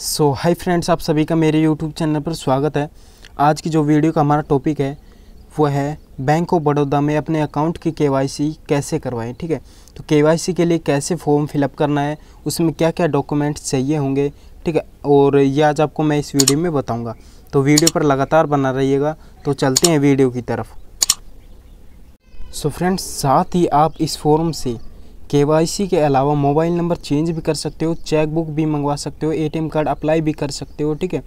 सो hi friends आप सभी का मेरे यूट्यूब चैनल पर स्वागत है आज की जो वीडियो का हमारा टॉपिक है वो है बैंक ऑफ बड़ौदा में अपने अकाउंट की केवाईसी कैसे करवाएं ठीक है तो केवाईसी के लिए कैसे फॉर्म फिलअप करना है उसमें क्या क्या डॉक्यूमेंट्स चाहिए होंगे ठीक है और ये आज आपको मैं इस वीडियो में बताऊँगा तो वीडियो पर लगातार बना रहिएगा तो चलते हैं वीडियो की तरफ सो फ्रेंड्स साथ ही आप इस फॉर्म से केवाईसी के अलावा मोबाइल नंबर चेंज भी कर सकते हो चेकबुक भी मंगवा सकते हो एटीएम कार्ड अप्लाई भी कर सकते हो ठीक है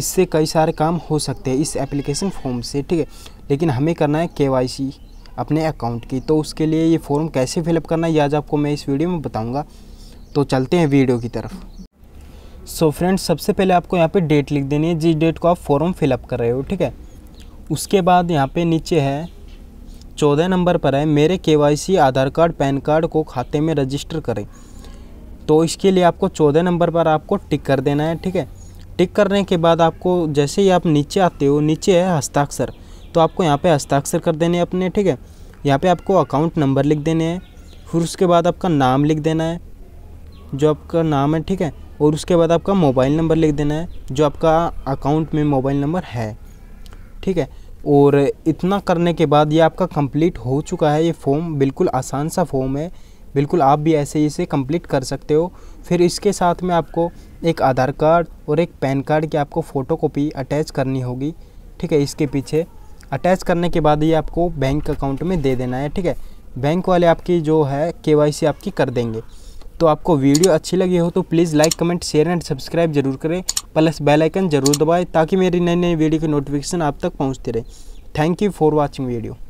इससे कई सारे काम हो सकते हैं इस एप्लीकेशन फॉर्म से ठीक है लेकिन हमें करना है केवाईसी अपने अकाउंट की तो उसके लिए ये फॉर्म कैसे फिलअप करना है आज आपको मैं इस वीडियो में बताऊँगा तो चलते हैं वीडियो की तरफ सो so फ्रेंड्स सबसे पहले आपको यहाँ पे डेट लिख देनी है जिस डेट को आप फॉर्म फिलअप कर रहे हो ठीक है उसके बाद यहाँ पे नीचे है चौदह नंबर पर है मेरे KYC Aadhaar card PAN card को खाते में रजिस्टर करें तो इसके लिए आपको चौदह नंबर पर आपको टिक कर देना है ठीक है टिक करने के बाद आपको जैसे ही आप नीचे आते हो नीचे है हस्ताक्षर तो आपको यहाँ पे हस्ताक्षर कर देने अपने ठीक है यहाँ पे आपको अकाउंट नंबर लिख देने हैं फिर उसके बाद आपका नाम लिख देना है जो आपका नाम है ठीक है और उसके बाद आपका मोबाइल नंबर लिख देना है जो आपका अकाउंट में मोबाइल नंबर है ठीक है और इतना करने के बाद ये आपका कंप्लीट हो चुका है ये फॉर्म बिल्कुल आसान सा फॉर्म है बिल्कुल आप भी ऐसे इसे कंप्लीट कर सकते हो फिर इसके साथ में आपको एक आधार कार्ड और एक पैन कार्ड की आपको फ़ोटो कापी अटैच करनी होगी ठीक है इसके पीछे अटैच करने के बाद ये आपको बैंक अकाउंट में दे देना है ठीक है बैंक वाले आपकी जो है के आपकी कर देंगे तो आपको वीडियो अच्छी लगी हो तो please like comment share and subscribe जरूर करें प्लस बेल आइकन जरूर दबाएं ताकि मेरी नई नई वीडियो की नोटिफिकेशन आप तक पहुंचती रहे thank you for watching video